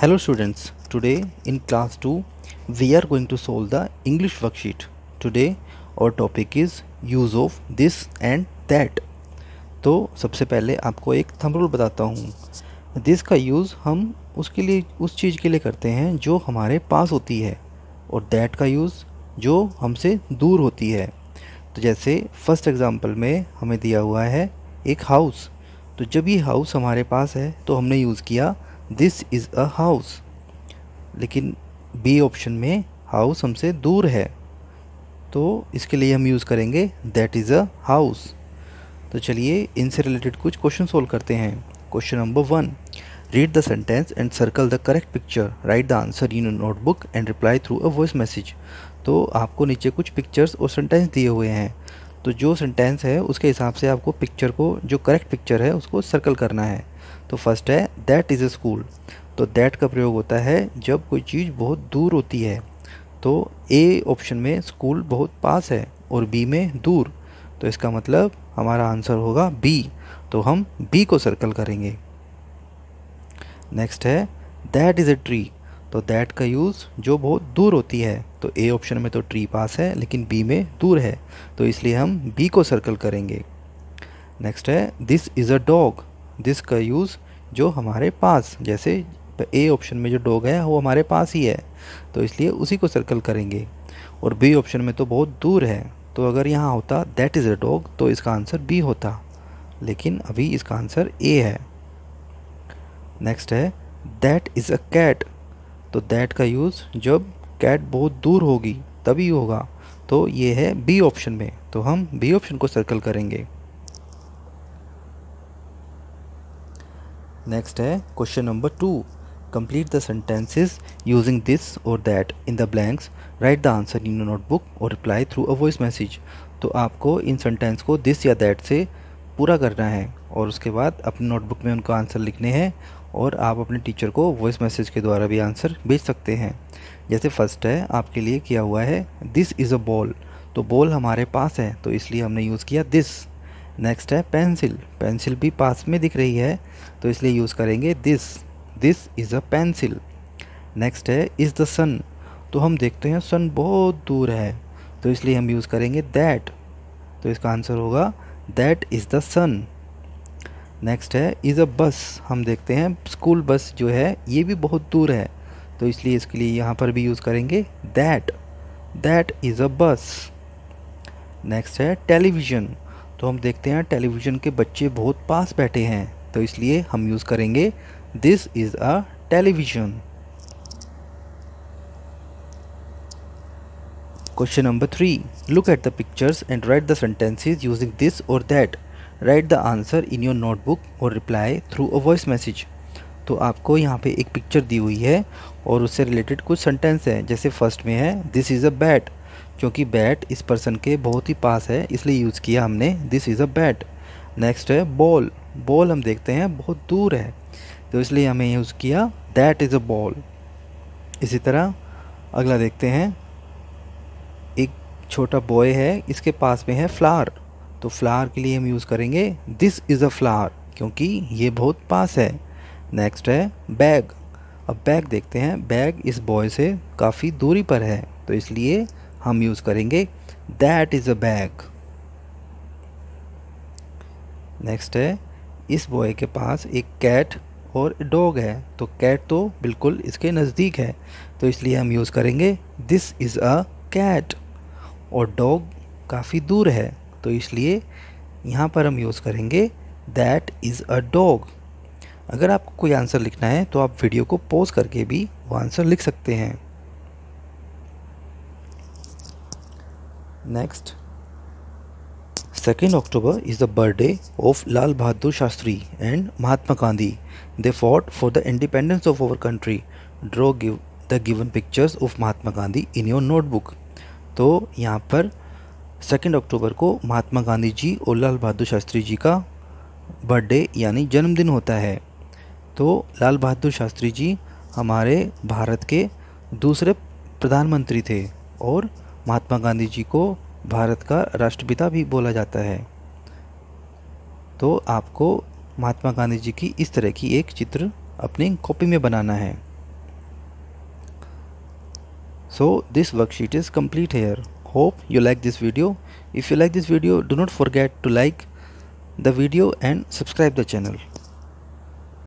hello students today in class 2 we are going to solve the english worksheet today our topic is use of this and that तो सबसे पहले आपको एक thumb rule बताता हूँ this का use हम उसके लिए उस चीज़ के लिए करते हैं जो हमारे पास होती है और दैट का यूज़ जो हमसे दूर होती है तो जैसे फर्स्ट एग्ज़ाम्पल में हमें दिया हुआ है एक हाउस तो जब ये हाउस हमारे पास है तो हमने यूज़ किया दिस इज़ अ हाउस लेकिन बी ऑप्शन में हाउस हमसे दूर है तो इसके लिए हम यूज़ करेंगे दैट इज़ अ हाउस तो चलिए इनसे रिलेटेड कुछ क्वेश्चन सोल्व करते हैं question number one read the sentence and circle the correct picture write the answer in notebook and reply through a voice message तो आपको नीचे कुछ पिक्चर्स और सेंटेंस दिए हुए हैं तो जो सेंटेंस है उसके हिसाब से आपको पिक्चर को जो करेक्ट पिक्चर है उसको सर्कल करना है तो फर्स्ट है दैट इज़ अ स्कूल तो दैट का प्रयोग होता है जब कोई चीज़ बहुत दूर होती है तो ए ऑप्शन में स्कूल बहुत पास है और बी में दूर तो इसका मतलब हमारा आंसर होगा बी तो हम बी को सर्कल करेंगे नेक्स्ट है दैट इज़ अ ट्री तो दैट का यूज़ जो बहुत दूर होती है तो ए ऑप्शन में तो ट्री पास है लेकिन बी में दूर है तो इसलिए हम बी को सर्कल करेंगे नेक्स्ट है this is a dog this का यूज़ जो हमारे पास जैसे ए ऑप्शन में जो डॉग है वो हमारे पास ही है तो इसलिए उसी को सर्कल करेंगे और बी ऑप्शन में तो बहुत दूर है तो अगर यहाँ होता दैट इज़ अ डॉग तो इसका आंसर बी होता लेकिन अभी इसका आंसर ए है नेक्स्ट है दैट इज़ अ कैट तो दैट का यूज़ जब कैट बहुत दूर होगी तभी होगा तो ये है बी ऑप्शन में तो हम बी ऑप्शन को सर्कल करेंगे नेक्स्ट है question number two complete the sentences using this और that in the blanks write the answer in notebook और reply through a voice message तो आपको इन सेंटेंस को दिस या दैट से पूरा करना है और उसके बाद अपने नोटबुक में उनका आंसर लिखने हैं और आप अपने टीचर को वॉइस मैसेज के द्वारा भी आंसर भेज सकते हैं जैसे फर्स्ट है आपके लिए किया हुआ है दिस इज़ अ बॉल तो बॉल हमारे पास है तो इसलिए हमने यूज़ किया दिस नेक्स्ट है पेंसिल पेंसिल भी पास में दिख रही है तो इसलिए यूज़ करेंगे this this is a pencil next है इज़ द सन तो हम देखते हैं सन बहुत दूर है तो इसलिए हम यूज़ करेंगे दैट तो इसका आंसर होगा that is the sun next है इज़ अ बस हम देखते हैं स्कूल बस जो है ये भी बहुत दूर है तो इसलिए इसके लिए यहाँ पर भी यूज़ करेंगे दैट दैट इज़ अ बस नेक्स्ट है टेलीविज़न तो हम देखते हैं टेलीविजन के बच्चे बहुत पास बैठे हैं तो इसलिए हम यूज़ करेंगे this is a television question number three look at the pictures and write the sentences using this और that write the answer in your notebook और reply through a voice message तो आपको यहाँ पे एक पिक्चर दी हुई है और उससे रिलेटेड कुछ सेंटेंस हैं जैसे फर्स्ट में है दिस इज़ अ बैट क्योंकि बैट इस पर्सन के बहुत ही पास है इसलिए यूज़ किया हमने this is a bat next है बॉल बॉल हम देखते हैं बहुत दूर है तो इसलिए हमें यूज़ किया दैट इज़ अ बॉल इसी तरह अगला देखते हैं एक छोटा बॉय है इसके पास में है फ्लार तो फ्लार के लिए हम यूज़ करेंगे दिस इज़ अ फ्लार क्योंकि ये बहुत पास है नेक्स्ट है बैग अब बैग देखते हैं बैग इस बॉय से काफ़ी दूरी पर है तो इसलिए हम यूज़ करेंगे that is a bag next है इस बॉय के पास एक कैट और डॉग है तो कैट तो बिल्कुल इसके नज़दीक है तो इसलिए हम यूज़ करेंगे दिस इज़ अ कैट और डॉग काफ़ी दूर है तो इसलिए यहाँ पर हम यूज़ करेंगे दैट इज़ अ डॉग अगर आपको कोई आंसर लिखना है तो आप वीडियो को पॉज करके भी वो आंसर लिख सकते हैं next second October is the birthday of Lal Bahadur Shastri and Mahatma Gandhi they fought for the independence of our country draw give the given pictures of Mahatma Gandhi in your notebook तो यहाँ पर सेकेंड अक्टूबर को महात्मा गांधी जी और लाल बहादुर शास्त्री जी का बर्थडे यानी जन्मदिन होता है तो लाल बहादुर शास्त्री जी हमारे भारत के दूसरे प्रधानमंत्री थे और महात्मा गांधी जी को भारत का राष्ट्रपिता भी बोला जाता है तो आपको महात्मा गांधी जी की इस तरह की एक चित्र अपनी कॉपी में बनाना है so this worksheet is complete here hope you like this video if you like this video do not forget to like the video and subscribe the channel